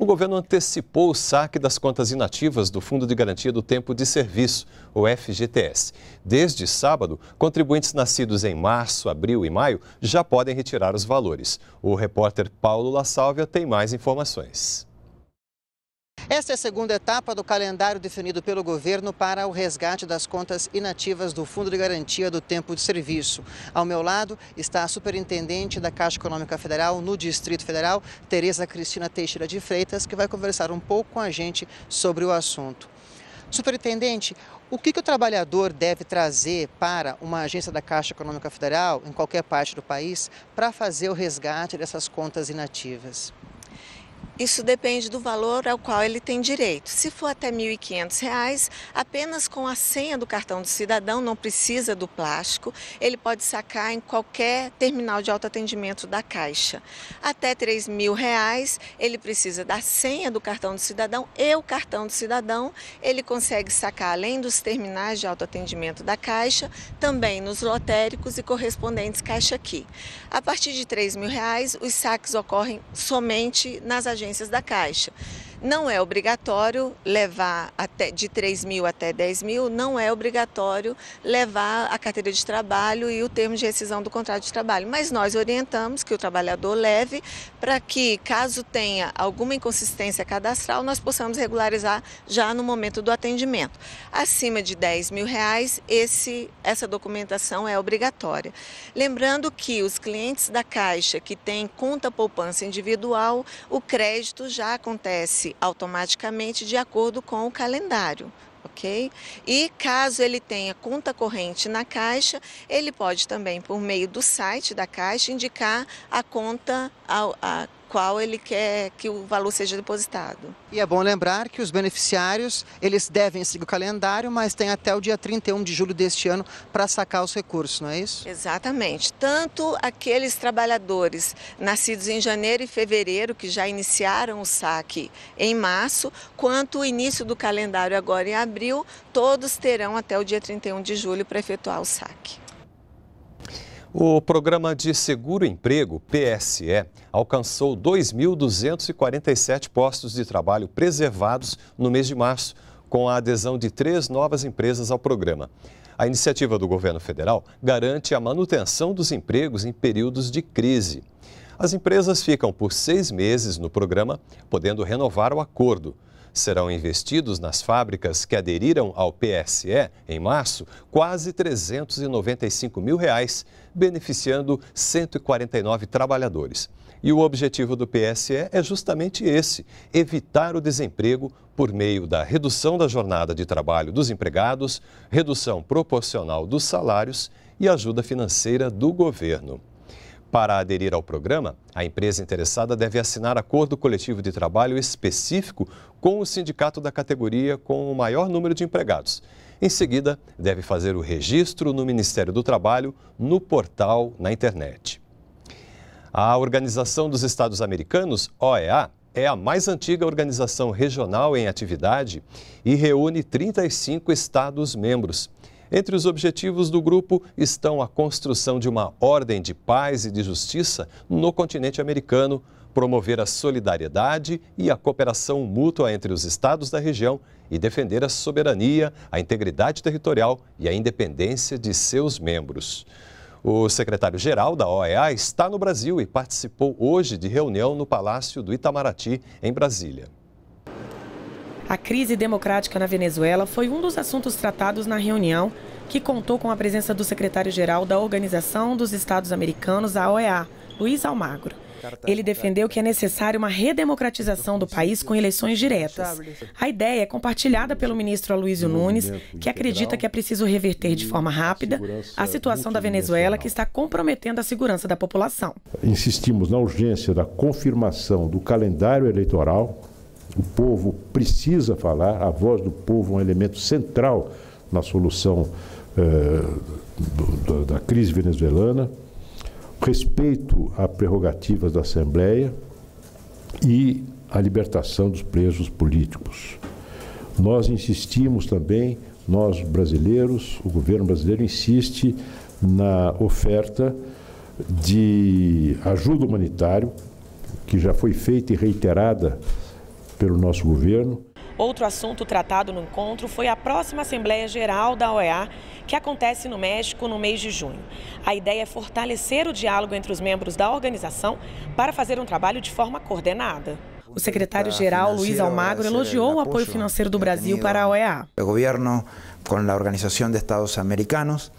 O governo antecipou o saque das contas inativas do Fundo de Garantia do Tempo de Serviço, o FGTS. Desde sábado, contribuintes nascidos em março, abril e maio já podem retirar os valores. O repórter Paulo La Sálvia tem mais informações. Esta é a segunda etapa do calendário definido pelo governo para o resgate das contas inativas do Fundo de Garantia do Tempo de Serviço. Ao meu lado está a superintendente da Caixa Econômica Federal no Distrito Federal, Tereza Cristina Teixeira de Freitas, que vai conversar um pouco com a gente sobre o assunto. Superintendente, o que, que, o trabalhador deve trazer para uma agência da Caixa Econômica Federal, em qualquer parte do país, para fazer o resgate dessas contas inativas? Isso depende do valor ao qual ele tem direito. Se for até R$ 1.500, apenas com a senha do cartão do cidadão, não precisa do plástico, ele pode sacar em qualquer terminal de autoatendimento da Caixa. Até R$ 3.000, ele precisa da senha do cartão do cidadão e o cartão do cidadão, ele consegue sacar além dos terminais de autoatendimento da Caixa, também nos lotéricos e correspondentes Caixa aqui. A partir de R$ 3.000, os saques ocorrem somente nas agências agências da Caixa. Não é obrigatório levar até de 3 mil até 10 mil, não é obrigatório levar a carteira de trabalho e o termo de rescisão do contrato de trabalho. Mas nós orientamos que o trabalhador leve para que, caso tenha alguma inconsistência cadastral, nós possamos regularizar já no momento do atendimento. Acima de 10 mil reais, esse, essa documentação é obrigatória. Lembrando que os clientes da Caixa que têm conta poupança individual, o crédito já acontece acontece automaticamente de acordo com o calendário. Okay? E caso ele tenha conta corrente na Caixa, ele pode também, por meio do site da Caixa, indicar a conta, a, a qual ele quer que o valor seja depositado. E é bom lembrar que os beneficiários, eles devem seguir o calendário, mas tem até o dia 31 de julho deste ano para sacar os recursos, não é isso? Exatamente. Tanto aqueles trabalhadores nascidos em janeiro e fevereiro, que já iniciaram o saque em março, quanto o início do calendário agora em abril, todos terão até o dia 31 de julho para efetuar o saque. O Programa de Seguro Emprego, PSE, alcançou 2.247 postos de trabalho preservados no mês de março, com a adesão de três novas empresas ao programa. A iniciativa do governo federal garante a manutenção dos empregos em períodos de crise. As empresas ficam por seis meses no programa, podendo renovar o acordo. Serão investidos nas fábricas que aderiram ao PSE em março quase 395 mil reais, beneficiando 149 trabalhadores. E o objetivo do PSE é justamente esse: evitar o desemprego por meio da redução da jornada de trabalho dos empregados, redução proporcional dos salários e ajuda financeira do governo. Para aderir ao programa, a empresa interessada deve assinar acordo coletivo de trabalho específico com o sindicato da categoria com o maior número de empregados. Em seguida, deve fazer o registro no Ministério do Trabalho no portal na internet. A Organização dos Estados Americanos, OEA, é a mais antiga organização regional em atividade e reúne 35 estados membros. Entre os objetivos do grupo estão a construção de uma ordem de paz e de justiça no continente americano, promover a solidariedade e a cooperação mútua entre os estados da região e defender a soberania, a integridade territorial e a independência de seus membros. O secretário-geral da OEA está no Brasil e participou hoje de reunião no Palácio do Itamaraty, em Brasília. A crise democrática na Venezuela foi um dos assuntos tratados na reunião, que contou com a presença do secretário-geral da Organização dos Estados Americanos, a OEA, Luiz Almagro. Ele defendeu que é necessária uma redemocratização do país com eleições diretas. A ideia é compartilhada pelo ministro Aloysio Nunes, que acredita que é preciso reverter de forma rápida a situação da Venezuela que está comprometendo a segurança da população. Insistimos na urgência da confirmação do calendário eleitoral o povo precisa falar, a voz do povo é um elemento central na solução eh, do, da crise venezuelana. Respeito a prerrogativas da Assembleia e a libertação dos presos políticos. Nós insistimos também, nós brasileiros, o governo brasileiro insiste na oferta de ajuda humanitária, que já foi feita e reiterada pelo nosso governo. Outro assunto tratado no encontro foi a próxima Assembleia Geral da OEA, que acontece no México no mês de junho. A ideia é fortalecer o diálogo entre os membros da organização para fazer um trabalho de forma coordenada. O secretário-geral Luiz Almagro elogiou o apoio financeiro do Brasil para a OEA. O governo com a Organização de Estados Americanos.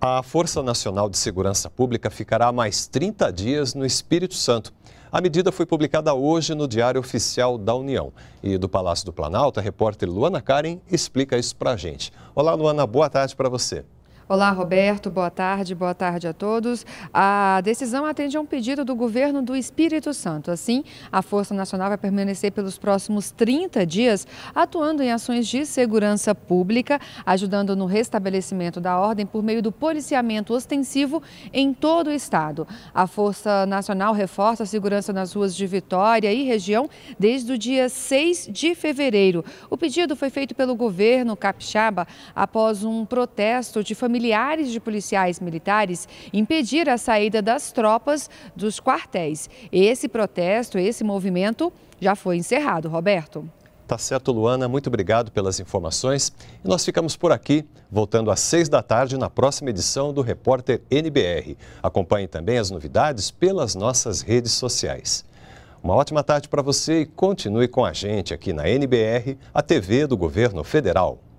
A Força Nacional de Segurança Pública ficará mais 30 dias no Espírito Santo. A medida foi publicada hoje no Diário Oficial da União. E do Palácio do Planalto, a repórter Luana Karen explica isso para a gente. Olá, Luana, boa tarde para você. Olá, Roberto. Boa tarde, boa tarde a todos. A decisão atende a um pedido do governo do Espírito Santo. Assim, a Força Nacional vai permanecer pelos próximos 30 dias atuando em ações de segurança pública, ajudando no restabelecimento da ordem por meio do policiamento ostensivo em todo o estado. A Força Nacional reforça a segurança nas ruas de Vitória e região desde o dia 6 de fevereiro. O pedido foi feito pelo governo capixaba após um protesto de famílias milhares de policiais militares impedir a saída das tropas dos quartéis. Esse protesto, esse movimento já foi encerrado, Roberto. Tá certo, Luana. Muito obrigado pelas informações. E nós ficamos por aqui, voltando às seis da tarde na próxima edição do Repórter NBR. Acompanhe também as novidades pelas nossas redes sociais. Uma ótima tarde para você e continue com a gente aqui na NBR, a TV do Governo Federal.